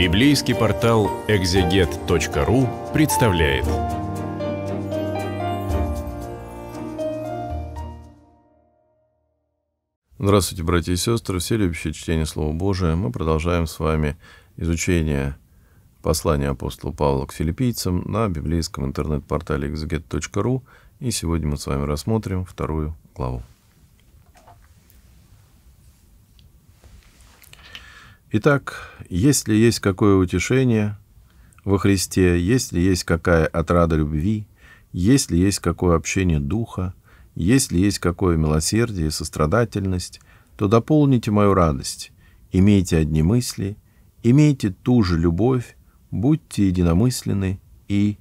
Библейский портал экзегет.ру представляет. Здравствуйте, братья и сестры, все любящие чтение Слова Божия. Мы продолжаем с вами изучение послания апостола Павла к филиппийцам на библейском интернет-портале экзегет.ру. И сегодня мы с вами рассмотрим вторую главу. Итак, если есть какое утешение во Христе, если есть какая отрада любви, если есть какое общение духа, если есть какое милосердие и сострадательность, то дополните мою радость, имейте одни мысли, имейте ту же любовь, будьте единомысленны и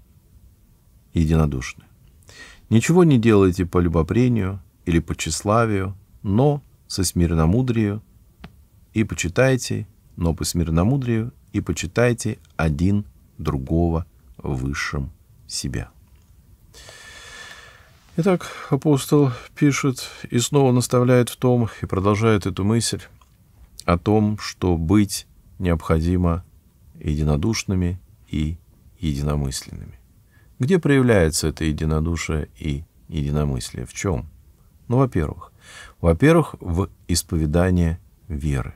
единодушны. Ничего не делайте по любопрению или по тщеславию, но со смирномудрию и почитайте но по смирномудрию и почитайте один другого высшим себя. Итак, апостол пишет и снова наставляет в том и продолжает эту мысль о том, что быть необходимо единодушными и единомысленными. Где проявляется это единодушие и единомыслие? В чем? Ну, во-первых, во-первых, в исповедании веры.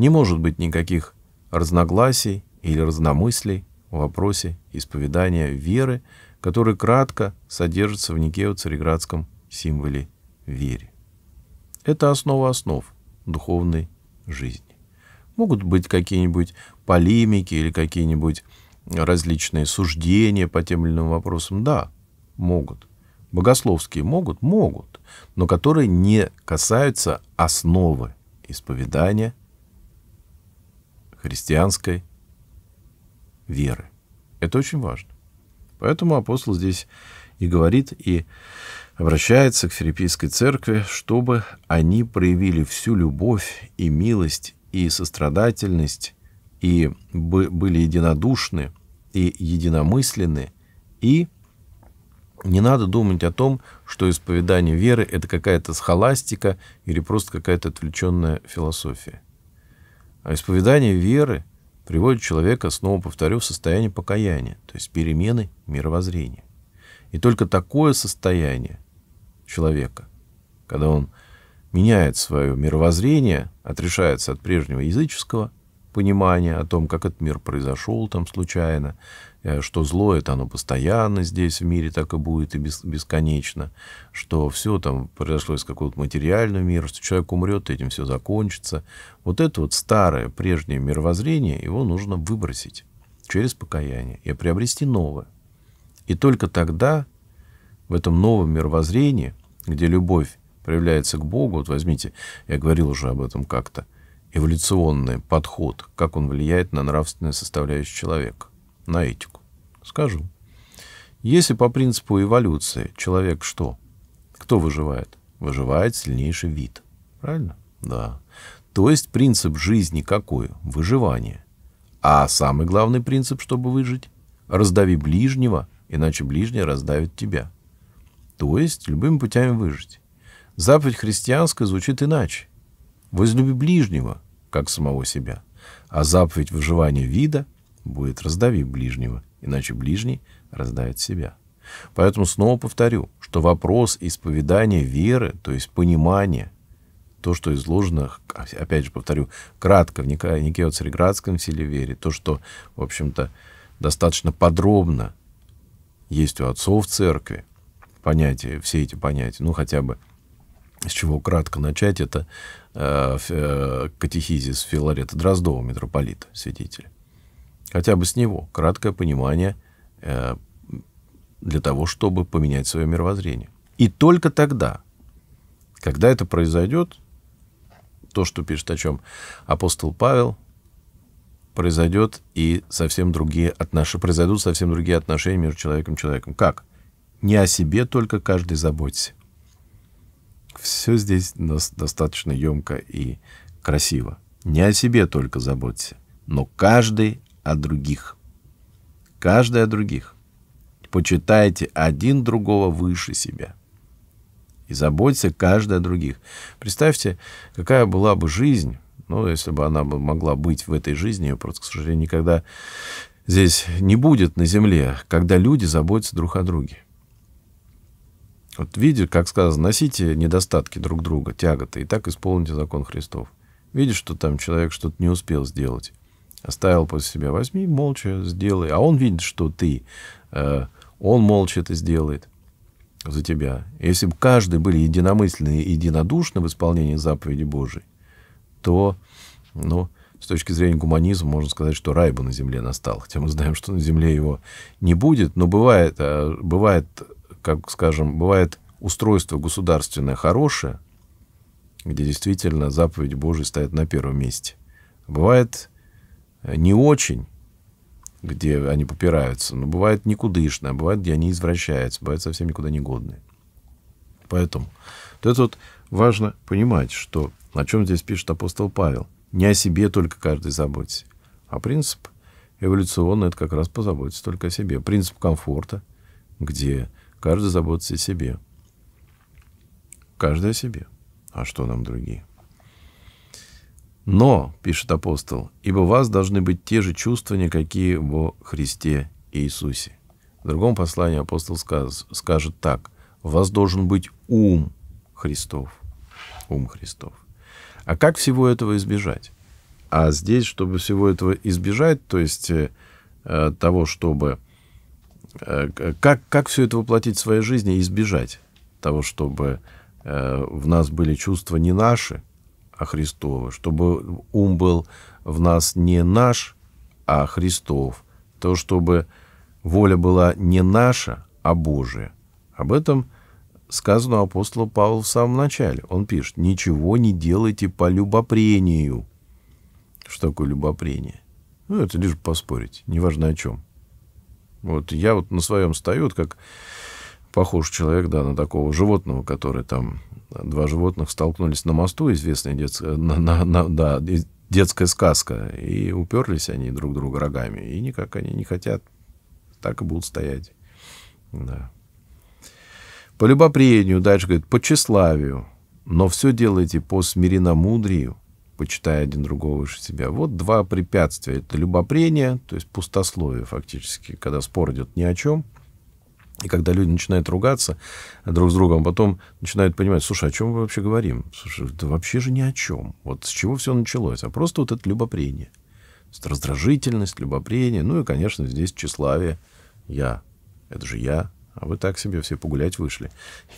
Не может быть никаких разногласий или разномыслий в вопросе исповедания веры, который кратко содержится в Никео-Цареградском символе веры. Это основа основ духовной жизни. Могут быть какие-нибудь полемики или какие-нибудь различные суждения по тем или иным вопросам. Да, могут. Богословские могут? Могут. Но которые не касаются основы исповедания христианской веры. Это очень важно. Поэтому апостол здесь и говорит, и обращается к Филиппийской церкви, чтобы они проявили всю любовь и милость, и сострадательность, и были единодушны, и единомысленны, и не надо думать о том, что исповедание веры — это какая-то схоластика или просто какая-то отвлеченная философия. А исповедание веры приводит человека, снова повторю, в состояние покаяния, то есть перемены мировоззрения. И только такое состояние человека, когда он меняет свое мировоззрение, отрешается от прежнего языческого понимание о том, как этот мир произошел там случайно, э, что зло это оно постоянно здесь в мире так и будет и бесконечно, что все там произошло из какого-то материального мира, что человек умрет, этим все закончится. Вот это вот старое, прежнее мировоззрение, его нужно выбросить через покаяние и приобрести новое. И только тогда в этом новом мировоззрении, где любовь проявляется к Богу, вот возьмите, я говорил уже об этом как-то, эволюционный подход, как он влияет на нравственную составляющую человека, на этику? Скажу. Если по принципу эволюции человек что? Кто выживает? Выживает сильнейший вид. Правильно? Да. То есть принцип жизни какой? Выживание. А самый главный принцип, чтобы выжить? Раздави ближнего, иначе ближний раздавит тебя. То есть любыми путями выжить. Заповедь христианская звучит иначе. Возлюби ближнего, как самого себя. А заповедь выживания вида будет раздави ближнего, иначе ближний раздавит себя. Поэтому снова повторю, что вопрос исповедания веры, то есть понимания, то, что изложено, опять же повторю, кратко в Никео Цареградском селе вере, то, что, в общем-то, достаточно подробно есть у отцов церкви, понятия, все эти понятия, ну хотя бы с чего кратко начать, это Э, э, катехизис Филарета Дроздова, митрополита, святителя. Хотя бы с него краткое понимание э, для того, чтобы поменять свое мировоззрение. И только тогда, когда это произойдет, то, что пишет о чем апостол Павел, произойдет и совсем другие отношения, произойдут совсем другие отношения между человеком и человеком. Как? Не о себе только каждый заботься, все здесь достаточно емко и красиво. Не о себе только заботься, но каждый о других. Каждый о других. Почитайте один другого выше себя. И заботься каждый о других. Представьте, какая была бы жизнь, ну, если бы она могла быть в этой жизни, ее просто, к сожалению, никогда здесь не будет на земле, когда люди заботятся друг о друге. Вот видя, как сказано, носите недостатки друг друга, тяготы, и так исполните закон Христов. Видишь, что там человек что-то не успел сделать, оставил после себя, возьми, молча сделай. А он видит, что ты, э, он молча это сделает за тебя. Если бы каждый были единомысленны и единодушны в исполнении заповеди Божией, то, ну, с точки зрения гуманизма можно сказать, что рай бы на земле настал. Хотя мы знаем, что на земле его не будет, но бывает, э, бывает как, скажем, бывает устройство государственное хорошее, где действительно заповедь Божия стоит на первом месте. Бывает э, не очень, где они попираются, но бывает никудышно, бывает, где они извращаются, бывает совсем никуда не годные. Поэтому вот это вот важно понимать, что о чем здесь пишет апостол Павел. Не о себе только каждый заботится, а принцип эволюционный – это как раз позаботиться только о себе. Принцип комфорта, где Каждый заботится о себе. Каждый о себе. А что нам другие? Но, пишет апостол, ибо у вас должны быть те же чувствования, какие во Христе Иисусе. В другом послании апостол скажет так. У вас должен быть ум Христов. Ум Христов. А как всего этого избежать? А здесь, чтобы всего этого избежать, то есть э, э того, чтобы Э, как, как все это воплотить в своей жизни и избежать того, чтобы э, в нас были чувства не наши, а Христовы, чтобы ум был в нас не наш, а Христов, то, чтобы воля была не наша, а Божия. Об этом сказано апостолу Павлу в самом начале. Он пишет, ничего не делайте по любопрению. Что такое любопрение? Ну, это лишь поспорить, неважно о чем. Вот я вот на своем стою, вот как похож человек, да, на такого животного, который там два животных столкнулись на мосту, известная детская, э, на, на, на, да, детская сказка, и уперлись они друг друга рогами, и никак они не хотят, так и будут стоять, да. По любопрению, дальше говорит, по тщеславию, но все делайте по смиренно мудрию почитая один другого выше себя. Вот два препятствия. Это любопрение, то есть пустословие фактически, когда спор идет ни о чем, и когда люди начинают ругаться друг с другом, а потом начинают понимать, слушай, о чем мы вообще говорим? Слушай, да вообще же ни о чем. Вот с чего все началось? А просто вот это любопрение. Есть, раздражительность, любопрение. Ну и, конечно, здесь тщеславие. Я. Это же я. А вы так себе все погулять вышли.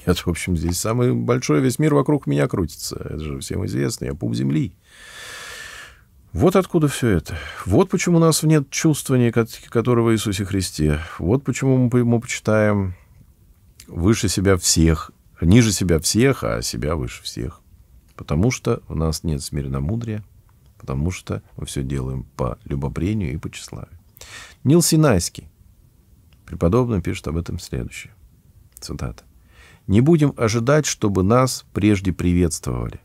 Я, в общем, здесь самый большой весь мир вокруг меня крутится. Это же всем известно. Я пуп земли. Вот откуда все это. Вот почему у нас нет чувствования, которого Иисусе Христе. Вот почему мы ему почитаем выше себя всех, ниже себя всех, а себя выше всех. Потому что у нас нет смиренномудрия, потому что мы все делаем по любопрению и по тщеславию. Нил Синайский Преподобный пишет об этом следующее. Цитата. «Не будем ожидать, чтобы нас прежде приветствовали,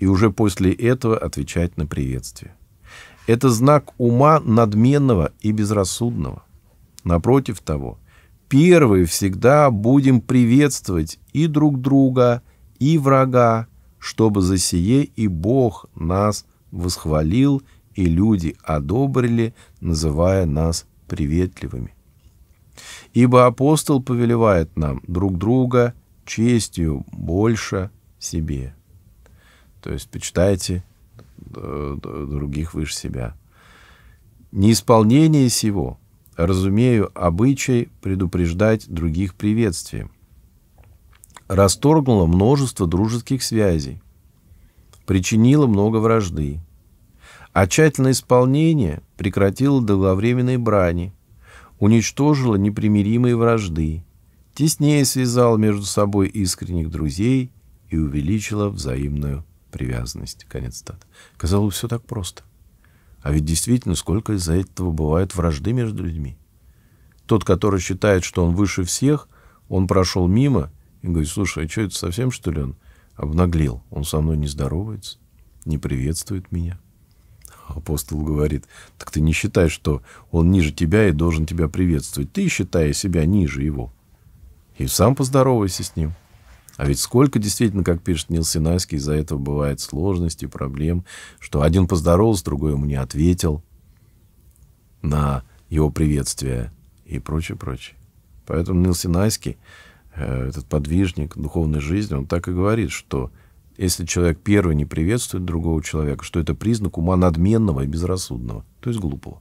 и уже после этого отвечать на приветствие. Это знак ума надменного и безрассудного. Напротив того, первые всегда будем приветствовать и друг друга, и врага, чтобы за сие и Бог нас восхвалил, и люди одобрили, называя нас приветливыми. Ибо апостол повелевает нам друг друга честью больше себе. То есть почитайте э, других выше себя. Неисполнение сего, разумею, обычай предупреждать других приветствием, расторгнуло множество дружеских связей, причинило много вражды, а тщательное исполнение прекратило долговременные брани – уничтожила непримиримые вражды, теснее связала между собой искренних друзей и увеличила взаимную привязанность. Конец цитаты. Казалось, все так просто. А ведь действительно, сколько из-за этого бывает вражды между людьми. Тот, который считает, что он выше всех, он прошел мимо и говорит, слушай, а что это совсем, что ли, он обнаглел? Он со мной не здоровается, не приветствует меня апостол говорит, так ты не считай, что он ниже тебя и должен тебя приветствовать. Ты считай себя ниже его. И сам поздоровайся с ним. А ведь сколько действительно, как пишет Нил Синайский, из-за этого бывает сложностей, проблем, что один поздоровался, другой ему не ответил на его приветствие и прочее, прочее. Поэтому Нил Синайский, э, этот подвижник духовной жизни, он так и говорит, что если человек первый не приветствует другого человека, что это признак ума надменного и безрассудного, то есть глупого.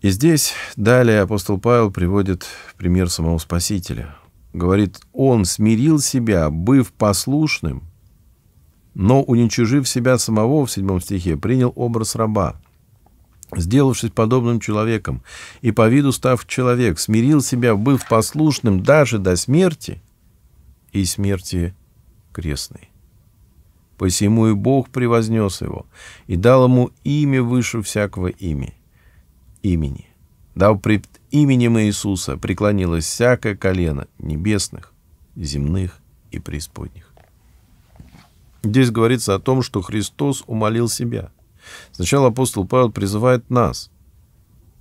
И здесь далее апостол Павел приводит пример самого Спасителя. Говорит, он смирил себя, быв послушным, но, уничижив себя самого, в седьмом стихе, принял образ раба, сделавшись подобным человеком, и по виду став человек, смирил себя, быв послушным даже до смерти – и смерти крестной. Посему и Бог превознес его и дал ему имя выше всякого имени. имени. Дав пред именем Иисуса преклонилось всякое колено небесных, земных и преисподних. Здесь говорится о том, что Христос умолил себя. Сначала апостол Павел призывает нас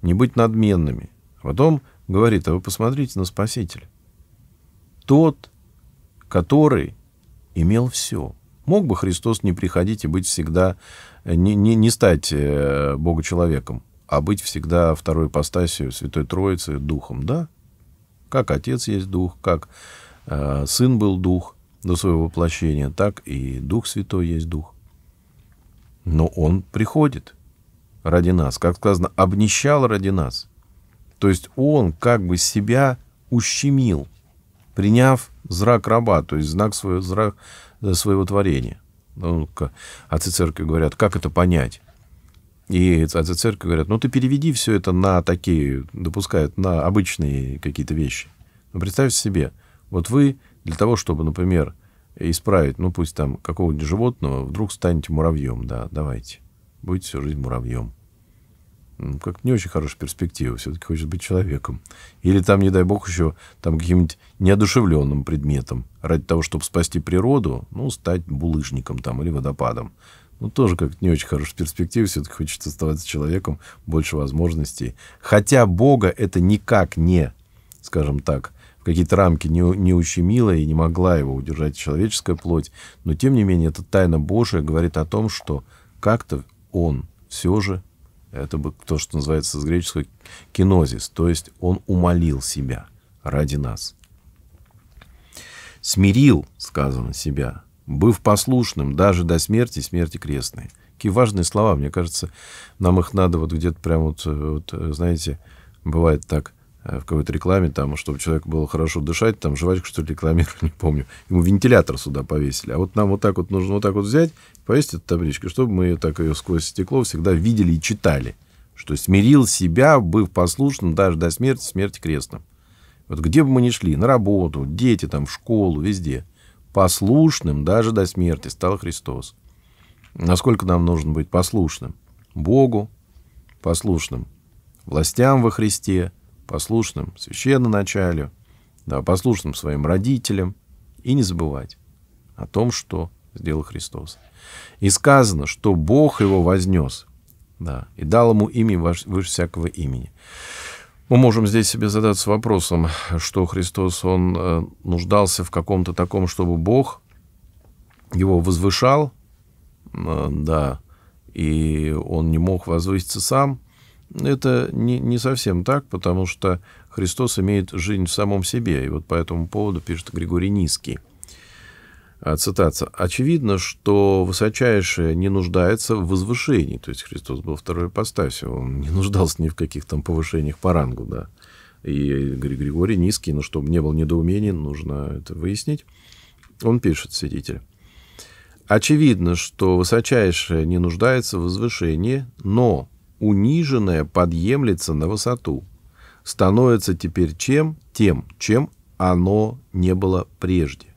не быть надменными, а потом говорит, а вы посмотрите на Спасителя. Тот, который имел все. Мог бы Христос не приходить и быть всегда, э, не, не, не стать э, Бога-человеком, а быть всегда второй ипостасью Святой Троицы, Духом, да? Как Отец есть Дух, как э, Сын был Дух до своего воплощения, так и Дух Святой есть Дух. Но Он приходит ради нас, как сказано, обнищал ради нас. То есть Он как бы себя ущемил, приняв зрак раба, то есть знак своего, зрак, э, своего творения. Ну, отцы церкви говорят, как это понять? И отцы церкви говорят, ну ты переведи все это на такие, допускают, на обычные какие-то вещи. Но ну, представь себе, вот вы для того, чтобы, например, исправить, ну пусть там какого-нибудь животного, вдруг станете муравьем, да, давайте. Будете всю жизнь муравьем как не очень хорошая перспектива, все-таки хочет быть человеком. Или там, не дай бог, еще там каким-нибудь неодушевленным предметом, ради того, чтобы спасти природу, ну, стать булыжником там или водопадом. Ну, тоже как не очень хорошая перспектива, все-таки хочет оставаться человеком, больше возможностей. Хотя Бога это никак не, скажем так, в какие-то рамки не, не ущемила и не могла его удержать человеческая плоть, но тем не менее эта тайна Божия говорит о том, что как-то он все же это то, что называется с греческого кинозис, то есть он умолил себя ради нас. Смирил, сказано, себя, быв послушным даже до смерти, смерти крестной. Какие важные слова, мне кажется, нам их надо вот где-то прямо вот, э, вот э, знаете, бывает так – Э, в какой-то рекламе, там, чтобы человеку было хорошо дышать, там жвачку что ли рекламировали, не помню. Ему вентилятор сюда повесили. А вот нам вот так вот нужно вот так вот взять, повесить эту табличку, чтобы мы так ее сквозь стекло всегда видели и читали. Что смирил себя, быв послушным даже до смерти, смерти крестным. Вот где бы мы ни шли, на работу, дети там, в школу, везде. Послушным даже до смерти стал Христос. Насколько нам нужно быть послушным? Богу, послушным властям во Христе – послушным священноначалью, да, послушным своим родителям, и не забывать о том, что сделал Христос. И сказано, что Бог его вознес, да, и дал ему имя выше всякого имени. Мы можем здесь себе задаться вопросом, что Христос, он э, нуждался в каком-то таком, чтобы Бог его возвышал, э, да, и он не мог возвыситься сам – это не, не совсем так, потому что Христос имеет жизнь в самом себе. И вот по этому поводу пишет Григорий Низкий. А, Цитация. «Очевидно, что высочайшее не нуждается в возвышении». То есть Христос был второй ипостасью. Он не нуждался ни в каких там повышениях по рангу, да. И Григорий Низкий, но ну, чтобы не было недоумений, нужно это выяснить. Он пишет, свидетель. Очевидно, что высочайшее не нуждается в возвышении, но Униженная подъемлется на высоту, становится теперь чем? Тем, чем оно не было прежде.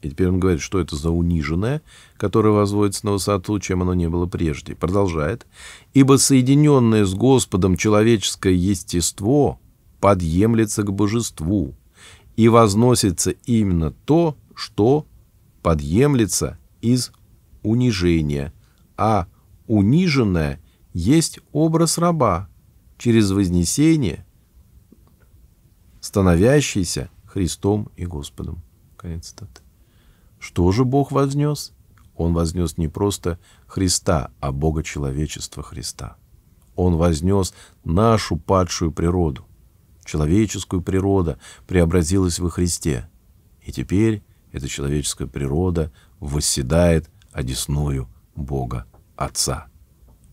И теперь он говорит, что это за униженное, которое возводится на высоту, чем оно не было прежде. Продолжает. «Ибо соединенное с Господом человеческое естество подъемлется к божеству, и возносится именно то, что подъемлется из унижения, а униженное есть образ раба через вознесение, становящийся Христом и Господом. Конец цитаты. Что же Бог вознес? Он вознес не просто Христа, а Бога человечества Христа. Он вознес нашу падшую природу. Человеческую природа преобразилась во Христе. И теперь эта человеческая природа восседает одесную Бога Отца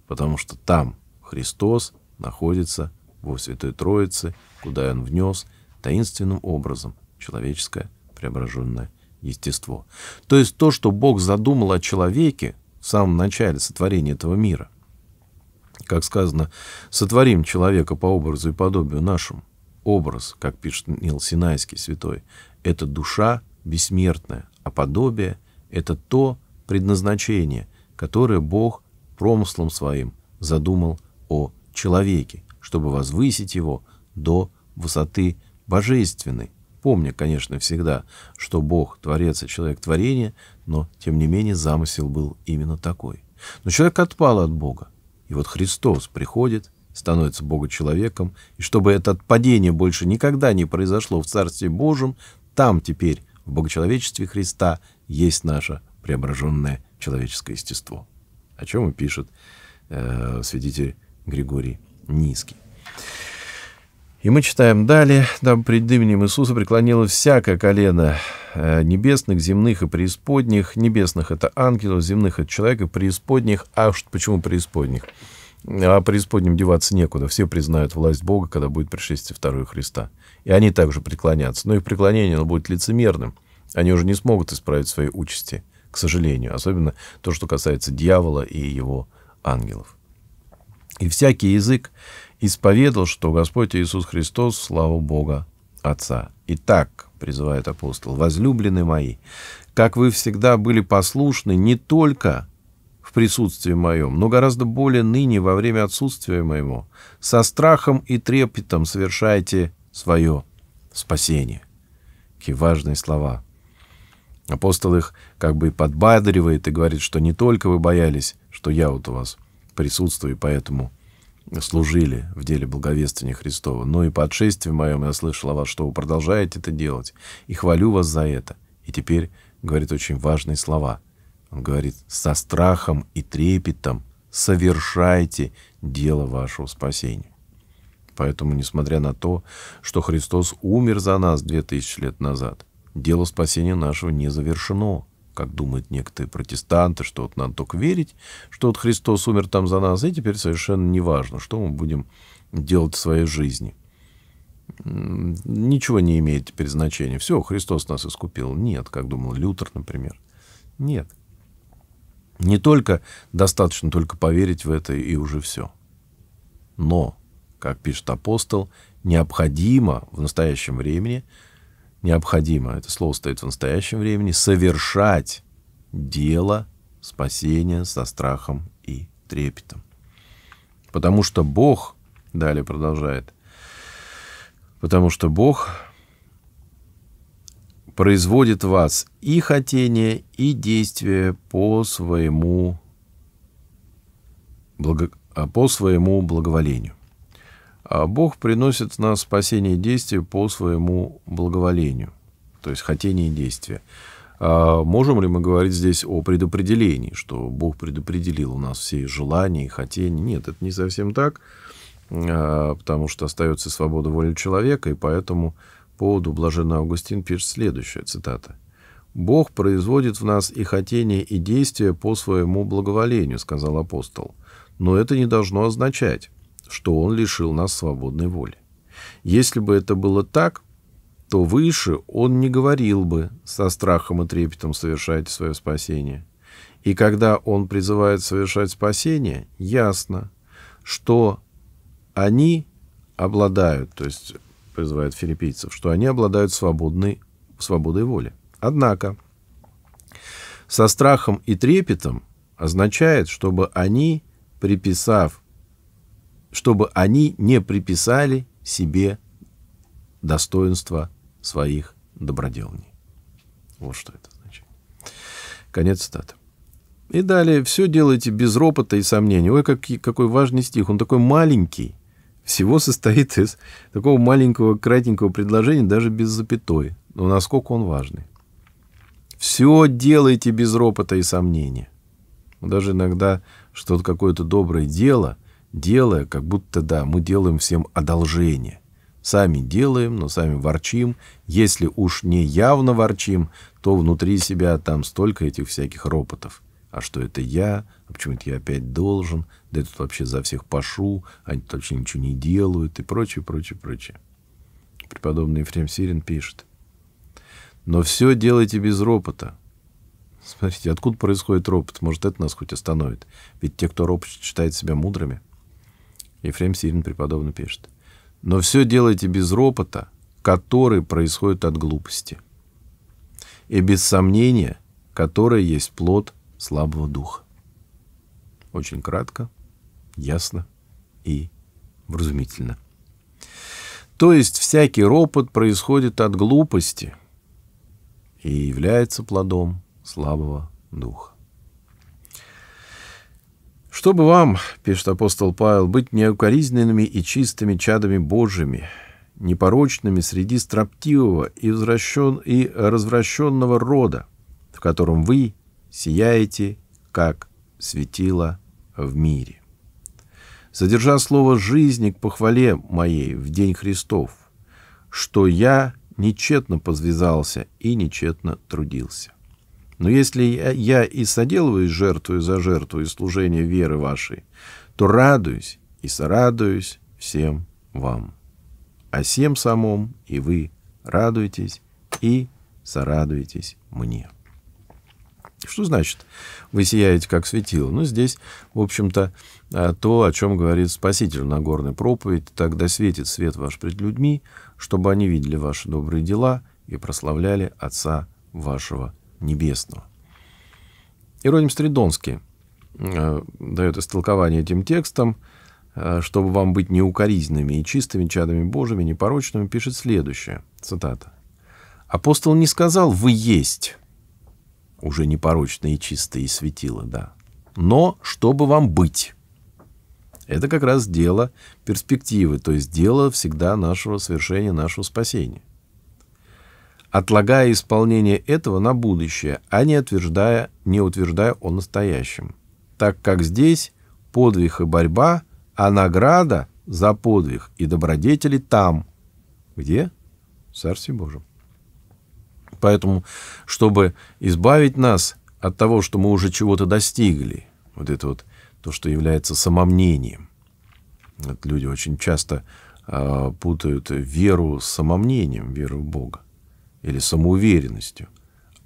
потому что там Христос находится во Святой Троице, куда Он внес таинственным образом человеческое преображенное естество. То есть то, что Бог задумал о человеке в самом начале сотворения этого мира. Как сказано, сотворим человека по образу и подобию нашему. Образ, как пишет Нил Синайский святой, это душа бессмертная, а подобие — это то предназначение, которое Бог промыслом своим задумал о человеке, чтобы возвысить его до высоты божественной, помня, конечно, всегда, что Бог – творец и человек – творение, но, тем не менее, замысел был именно такой. Но человек отпал от Бога, и вот Христос приходит, становится Бога-человеком, и чтобы это отпадение больше никогда не произошло в Царстве Божьем, там теперь, в Богочеловечестве Христа, есть наше преображенное человеческое естество о чем и пишет э, свидетель Григорий Низкий. И мы читаем далее. «Дабы пред именем Иисуса преклонило всякое колено э, небесных, земных и преисподних. Небесных — это ангелов, земных — это человека, преисподних. А что почему преисподних? А преисподним деваться некуда. Все признают власть Бога, когда будет пришествие Второго Христа. И они также преклонятся. Но их преклонение оно будет лицемерным. Они уже не смогут исправить свои участи к сожалению, особенно то, что касается дьявола и его ангелов. И всякий язык исповедал, что Господь Иисус Христос, слава Бога, Отца. Итак, призывает апостол, возлюбленные мои, как вы всегда были послушны не только в присутствии моем, но гораздо более ныне во время отсутствия моего, со страхом и трепетом совершайте свое спасение. Какие важные слова. Апостол их как бы подбадривает и говорит, что не только вы боялись, что я вот у вас присутствую, и поэтому служили в деле благовествования Христова, но и по отшествию моем я слышал о вас, что вы продолжаете это делать, и хвалю вас за это. И теперь говорит очень важные слова. Он говорит, со страхом и трепетом совершайте дело вашего спасения. Поэтому, несмотря на то, что Христос умер за нас 2000 лет назад, дело спасения нашего не завершено, как думают некоторые протестанты, что вот надо только верить, что вот Христос умер там за нас, и теперь совершенно не важно, что мы будем делать в своей жизни. Ничего не имеет теперь значения. Все, Христос нас искупил. Нет, как думал Лютер, например. Нет. Не только достаточно только поверить в это и уже все. Но, как пишет апостол, необходимо в настоящем времени – необходимо, это слово стоит в настоящем времени, совершать дело спасения со страхом и трепетом. Потому что Бог, далее продолжает, потому что Бог производит в вас и хотение, и действие по своему, благо, по своему благоволению. А Бог приносит нас спасение действия по своему благоволению, то есть хотение действия. А можем ли мы говорить здесь о предопределении, что Бог предопределил у нас все желания и хотения? Нет, это не совсем так, а, потому что остается свобода воли человека, и поэтому поводу блаженный Августин пишет следующая цитата. «Бог производит в нас и хотение, и действие по своему благоволению», — сказал апостол. «Но это не должно означать, что он лишил нас свободной воли. Если бы это было так, то выше он не говорил бы «со страхом и трепетом совершайте свое спасение». И когда он призывает совершать спасение, ясно, что они обладают, то есть призывает филиппийцев, что они обладают свободной, свободой воли. Однако, со страхом и трепетом означает, чтобы они, приписав чтобы они не приписали себе достоинства своих доброделаний. Вот что это значит. Конец цитаты. И далее все делайте без ропота и сомнений. Ой, как, какой важный стих. Он такой маленький. Всего состоит из такого маленького, кратенького предложения, даже без запятой. Но насколько он важный. Все делайте без ропота и сомнения. Даже иногда что-то какое-то доброе дело – делая, как будто, да, мы делаем всем одолжение. Сами делаем, но сами ворчим. Если уж не явно ворчим, то внутри себя там столько этих всяких ропотов. А что это я? А почему это я опять должен? Да я тут вообще за всех пашу, они тут вообще ничего не делают и прочее, прочее, прочее. Преподобный Ефрем Сирин пишет. Но все делайте без ропота. Смотрите, откуда происходит ропот? Может, это нас хоть остановит? Ведь те, кто ропочет, считают себя мудрыми. Ефрем Сирин преподобно пишет. «Но все делайте без ропота, который происходит от глупости, и без сомнения, которое есть плод слабого духа». Очень кратко, ясно и вразумительно. То есть всякий ропот происходит от глупости и является плодом слабого духа. «Чтобы вам, — пишет апостол Павел, — быть неукоризненными и чистыми чадами Божьими, непорочными среди строптивого и, возвращен, и развращенного рода, в котором вы сияете, как светило в мире. Содержа слово «жизни» к похвале моей в день Христов, что я нечетно позвязался и нечетно трудился. Но если я и соделываюсь жертвую за жертву и служение веры вашей, то радуюсь и сорадуюсь всем вам. А всем самом и вы радуетесь и сорадуйтесь мне. Что значит «вы сияете, как светило»? Ну, здесь, в общем-то, а, то, о чем говорит Спаситель на горной проповеди, «Тогда светит свет ваш пред людьми, чтобы они видели ваши добрые дела и прославляли Отца вашего небесного. Ироним Стридонский э, дает истолкование этим текстам, э, чтобы вам быть неукоризненными и чистыми чадами Божьими, непорочными, пишет следующее, цитата. «Апостол не сказал «вы есть», уже непорочные, чистые светила, да, но чтобы вам быть». Это как раз дело перспективы, то есть дело всегда нашего совершения, нашего спасения отлагая исполнение этого на будущее, а не утверждая, не утверждая о настоящем. Так как здесь подвиг и борьба, а награда за подвиг и добродетели там. Где? В Царстве Божьем. Поэтому, чтобы избавить нас от того, что мы уже чего-то достигли, вот это вот то, что является самомнением. Вот люди очень часто э, путают веру с самомнением, веру в Бога или самоуверенностью,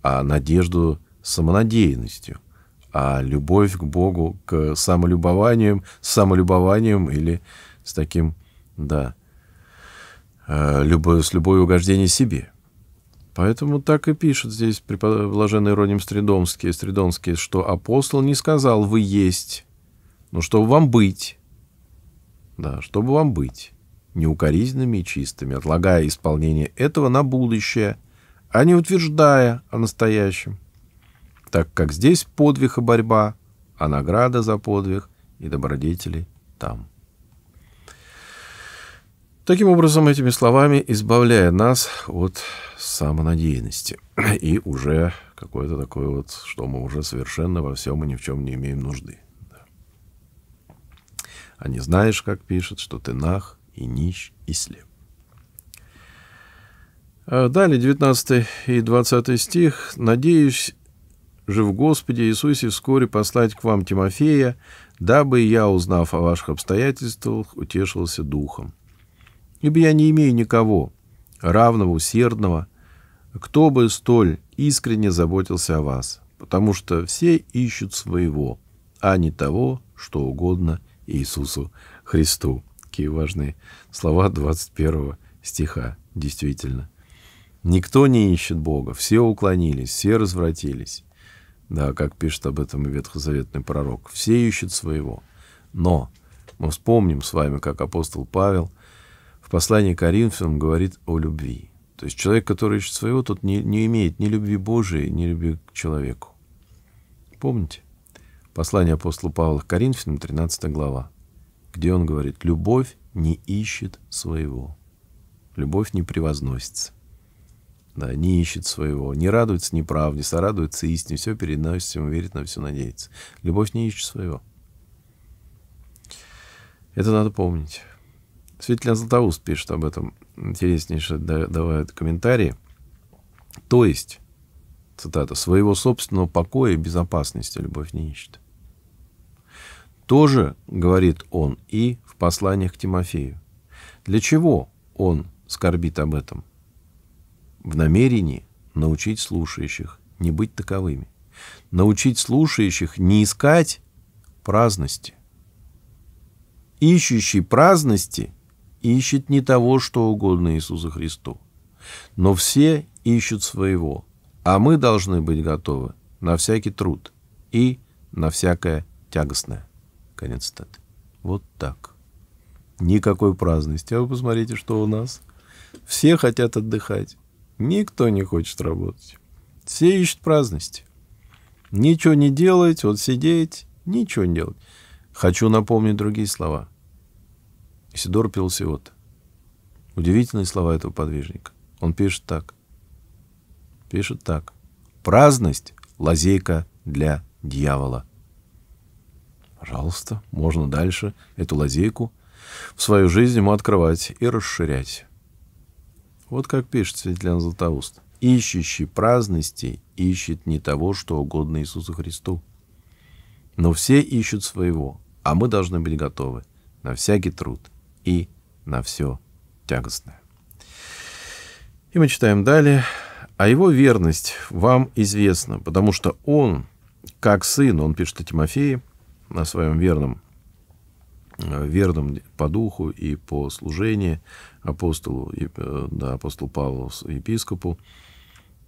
а надежду самонадеянностью, а любовь к Богу к самолюбованием, самолюбованием или с таким, да, э, любое, с любое угождение себе. Поэтому так и пишет здесь блаженный Ироним Стридомский, Стридонский, что апостол не сказал «вы есть», но чтобы вам быть, да, чтобы вам быть неукоризненными и чистыми, отлагая исполнение этого на будущее – а не утверждая о настоящем, так как здесь подвиг и борьба, а награда за подвиг и добродетели там. Таким образом, этими словами избавляя нас от самонадеянности и уже какое-то такое вот, что мы уже совершенно во всем и ни в чем не имеем нужды. Да. А не знаешь, как пишет, что ты нах и нищ и слеп. Э, далее 19 и 20 стих. «Надеюсь же в Господе Иисусе вскоре послать к вам Тимофея, дабы я, узнав о ваших обстоятельствах, утешился духом. Ибо я не имею никого, равного, усердного, кто бы столь искренне заботился о вас, потому что все ищут своего, а не того, что угодно Иисусу Христу». Какие важные слова 21 стиха, действительно – Никто не ищет Бога, все уклонились, все развратились. Да, как пишет об этом и ветхозаветный пророк, все ищут своего. Но мы вспомним с вами, как апостол Павел в послании к Коринфянам говорит о любви. То есть человек, который ищет своего, тот не, не имеет ни любви Божией, ни любви к человеку. Помните? Послание апостола Павла к Коринфянам, 13 глава, где он говорит, «Любовь не ищет своего». Любовь не превозносится да, не ищет своего, не радуется не сорадуется истине, все переносит, всему верит, на все надеется. Любовь не ищет своего. Это надо помнить. Светлана Златоуст пишет об этом, интереснейше давает комментарии. То есть, цитата, своего собственного покоя и безопасности любовь не ищет. Тоже, говорит он, и в посланиях к Тимофею. Для чего он скорбит об этом? в намерении научить слушающих не быть таковыми, научить слушающих не искать праздности. Ищущий праздности ищет не того, что угодно Иисусу Христу, но все ищут своего, а мы должны быть готовы на всякий труд и на всякое тягостное. Конец статы. Вот так. Никакой праздности. А вы посмотрите, что у нас. Все хотят отдыхать. Никто не хочет работать. Все ищут праздности. Ничего не делать, вот сидеть, ничего не делать. Хочу напомнить другие слова. Исидор пил Удивительные слова этого подвижника. Он пишет так. Пишет так. Праздность — лазейка для дьявола. Пожалуйста, можно дальше эту лазейку в свою жизнь ему открывать и расширять. Вот как пишет Светлана Златоуст. «Ищущий праздности ищет не того, что угодно Иисусу Христу. Но все ищут своего, а мы должны быть готовы на всякий труд и на все тягостное». И мы читаем далее. «А его верность вам известна, потому что он, как сын, он пишет о Тимофее, на своем верном Э, верным по духу и по служению апостолу, э, да, апостолу Павлу, епископу.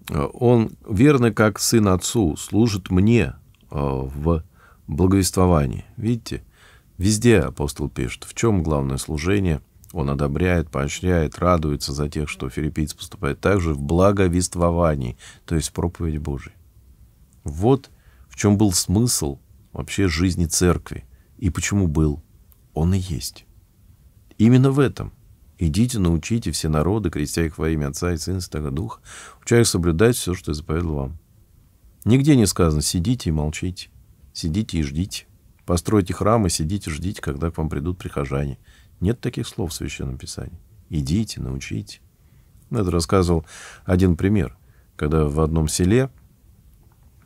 Э, он верно, как сын отцу, служит мне в благовествовании. Видите, везде апостол пишет, в чем главное служение. Он одобряет, поощряет, радуется за тех, что филиппийцы поступают также в благовествовании, то есть проповедь Божией. Вот в чем был смысл вообще жизни церкви и почему был он и есть. Именно в этом. Идите, научите все народы, крестя их во имя Отца и Сына и Святого Духа, уча их соблюдать все, что я заповедал вам. Нигде не сказано «сидите и молчите», «сидите и ждите», «постройте храмы, сидите, и ждите, когда к вам придут прихожане». Нет таких слов в Священном Писании. Идите, научите. Это рассказывал один пример, когда в одном селе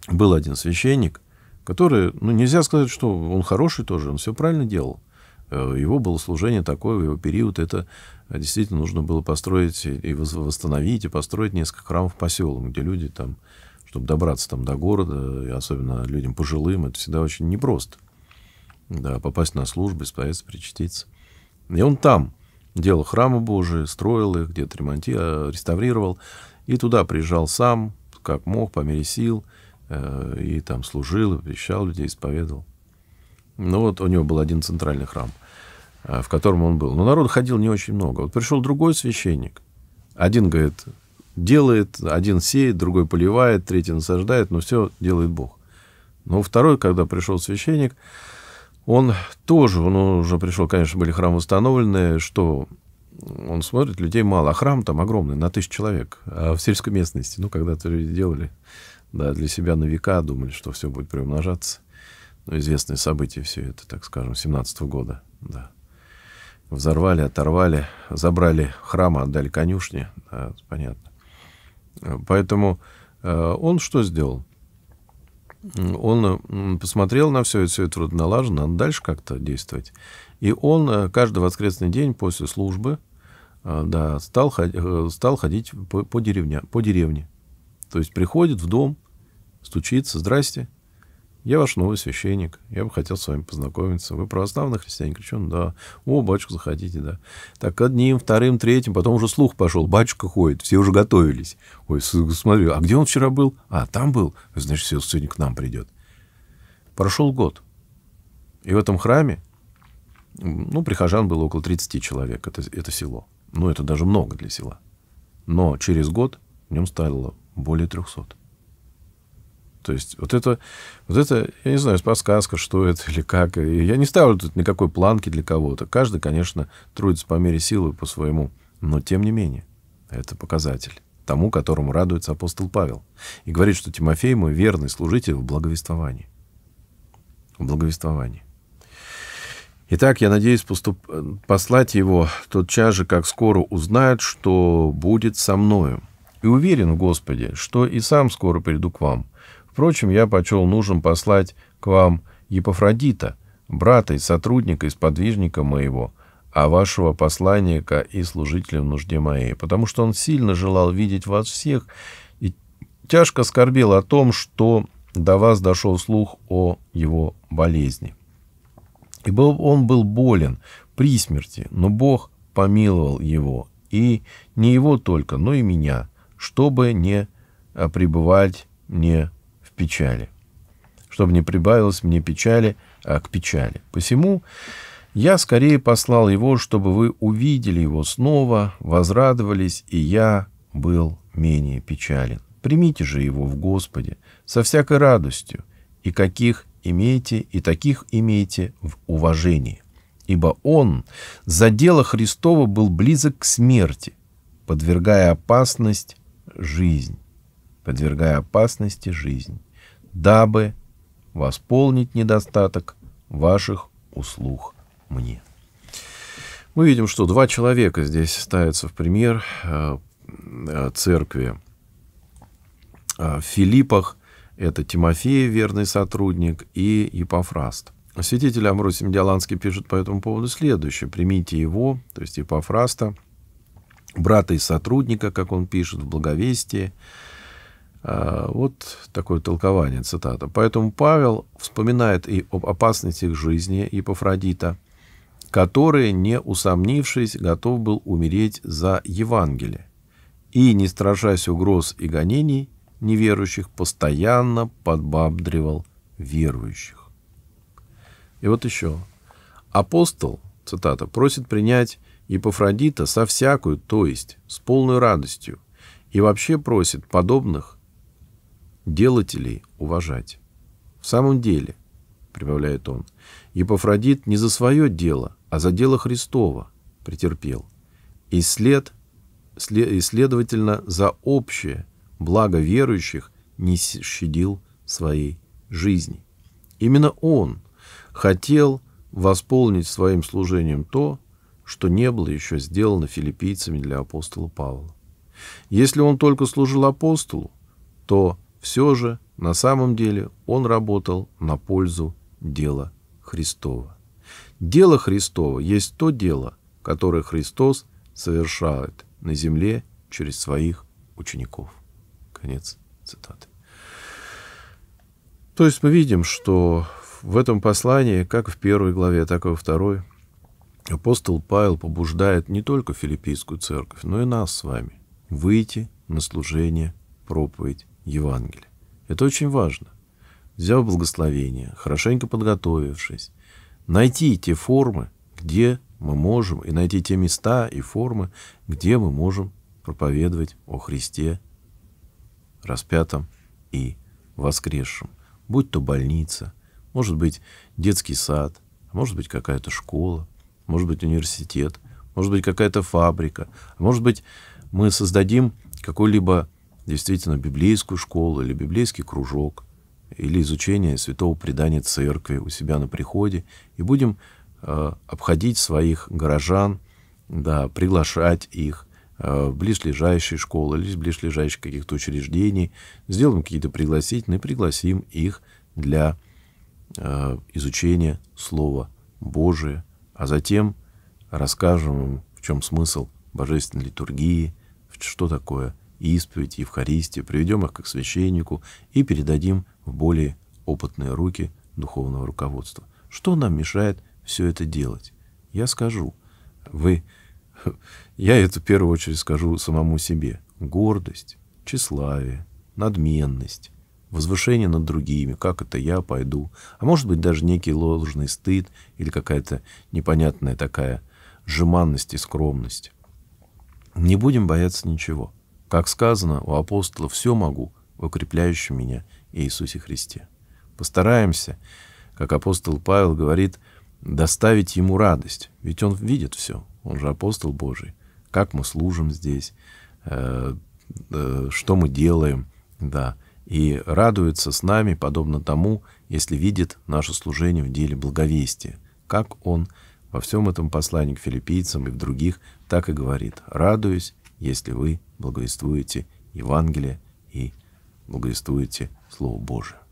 был один священник, который, ну, нельзя сказать, что он хороший тоже, он все правильно делал – Э, его было служение такое, в его период это э, действительно нужно было построить и восстановить, и построить несколько храмов поселок, где люди там, чтобы добраться там до города, и особенно людям пожилым, это всегда очень непросто. Да, попасть на службу, исповедаться, причаститься. И он там делал храмы Божии, строил их, где-то ремонти... Э, реставрировал. И туда приезжал сам, как мог, по мере сил, и там служил, и людей, исповедовал. Ну вот у него был один центральный храм, э, в котором он был. Но народ ходил не очень много. Вот пришел другой священник. Один, говорит, делает, один сеет, другой поливает, третий насаждает, но все делает Бог. Но второй, когда пришел священник, он тоже, он уже пришел, конечно, были храмы установлены, что он смотрит, людей мало, а храм там огромный, на тысячу человек. А в сельской местности, ну, когда-то люди делали, да, для себя на века, думали, что все будет приумножаться ну, известные события все это, так скажем, 17 -го года, да. Взорвали, оторвали, забрали храма отдали конюшни, да, понятно. Поэтому э, он что сделал? Он посмотрел на все это, все это трудно налажено, надо дальше как-то действовать. И он э, каждый воскресный день после службы э, да, стал, стал ходить по, по, деревня, по деревне. То есть приходит в дом, стучится, здрасте, я ваш новый священник. Я бы хотел с вами познакомиться. Вы православный христианин? Кричу, ну да. О, батюшка, заходите, да. Так одним, вторым, третьим. Потом уже слух пошел. Батюшка ходит. Все уже готовились. Ой, смотрю, а где он вчера был? А, там был. Значит, все сегодня к нам придет. Прошел год. И в этом храме, ну, прихожан было около 30 человек. Это, это село. Ну, это даже много для села. Но через год в нем стало более 300. То есть вот это, вот это, я не знаю, подсказка, что это или как. я не ставлю тут никакой планки для кого-то. Каждый, конечно, трудится по мере силы, по своему. Но тем не менее, это показатель тому, которому радуется апостол Павел. И говорит, что Тимофей мой верный служитель в благовествовании. В благовествовании. Итак, я надеюсь поступ... послать его тотчас же, как скоро узнает, что будет со мною. И уверен, Господи, что и сам скоро приду к вам, Впрочем, я почел нужным послать к вам Епафродита, брата и сотрудника, и сподвижника моего, а вашего посланника и служителя в нужде моей, потому что он сильно желал видеть вас всех и тяжко скорбел о том, что до вас дошел слух о его болезни. И был он был болен при смерти, но Бог помиловал его, и не его только, но и меня, чтобы не а, пребывать мне печали, чтобы не прибавилось мне печали, а к печали. Посему я скорее послал его, чтобы вы увидели его снова, возрадовались, и я был менее печален. Примите же его в Господе со всякой радостью, и каких имейте, и таких имейте в уважении. Ибо он за дело Христова был близок к смерти, подвергая опасность жизнь, подвергая опасности жизнь дабы восполнить недостаток ваших услуг мне. Мы видим, что два человека здесь ставятся в пример э, э, церкви. Э, в Филиппах это Тимофей, верный сотрудник, и Епофраст. Святитель Амросий Медиаланский пишет по этому поводу следующее. «Примите его, то есть Епофраста, брата и сотрудника, как он пишет в Благовестии, Э, вот такое толкование, цитата. «Поэтому Павел вспоминает и об опасности их жизни Епафродита, который, не усомнившись, готов был умереть за Евангелие, и, не страшась угроз и гонений неверующих, постоянно подбабдривал верующих». И вот еще. «Апостол, цитата, просит принять Епафродита со всякую, то есть с полной радостью, и вообще просит подобных делателей уважать. В самом деле, прибавляет он, Епофродит не за свое дело, а за дело Христова претерпел. И след, след и следовательно, за общее благо верующих не щадил своей жизни. Именно он хотел восполнить своим служением то, что не было еще сделано филиппийцами для апостола Павла. Если он только служил апостолу, то все же, на самом деле, он работал на пользу дела Христова. Дело Христова есть то дело, которое Христос совершает на земле через своих учеников. Конец цитаты. То есть мы видим, что в этом послании, как в первой главе, так и во второй, апостол Павел побуждает не только филиппийскую церковь, но и нас с вами выйти на служение, проповедь Евангелие. Это очень важно. Взяв благословение, хорошенько подготовившись, найти те формы, где мы можем, и найти те места и формы, где мы можем проповедовать о Христе распятом и воскресшем. Будь то больница, может быть, детский сад, может быть, какая-то школа, может быть, университет, может быть, какая-то фабрика, может быть, мы создадим какой-либо действительно библейскую школу или библейский кружок, или изучение святого предания церкви у себя на приходе, и будем э, обходить своих горожан, да, приглашать их э, в ближлежащие школы или из ближлежащих каких-то учреждений, сделаем какие-то пригласительные, пригласим их для э, изучения Слова Божия, а затем расскажем им, в чем смысл божественной литургии, что такое – исповедь, Евхаристию, приведем их к священнику и передадим в более опытные руки духовного руководства. Что нам мешает все это делать? Я скажу. Вы, я это в первую очередь скажу самому себе. Гордость, тщеславие, надменность, возвышение над другими, как это я пойду, а может быть даже некий ложный стыд или какая-то непонятная такая жеманность и скромность. Не будем бояться ничего. Как сказано у апостола, все могу в укрепляющем меня Иисусе Христе. Постараемся, как апостол Павел говорит, доставить ему радость, ведь он видит все, он же апостол Божий, как мы служим здесь, э, э, что мы делаем, да, и радуется с нами, подобно тому, если видит наше служение в деле благовестия, как он во всем этом послании к филиппийцам и в других так и говорит «радуюсь если вы благовествуете Евангелие и благовествуете Слово Божие.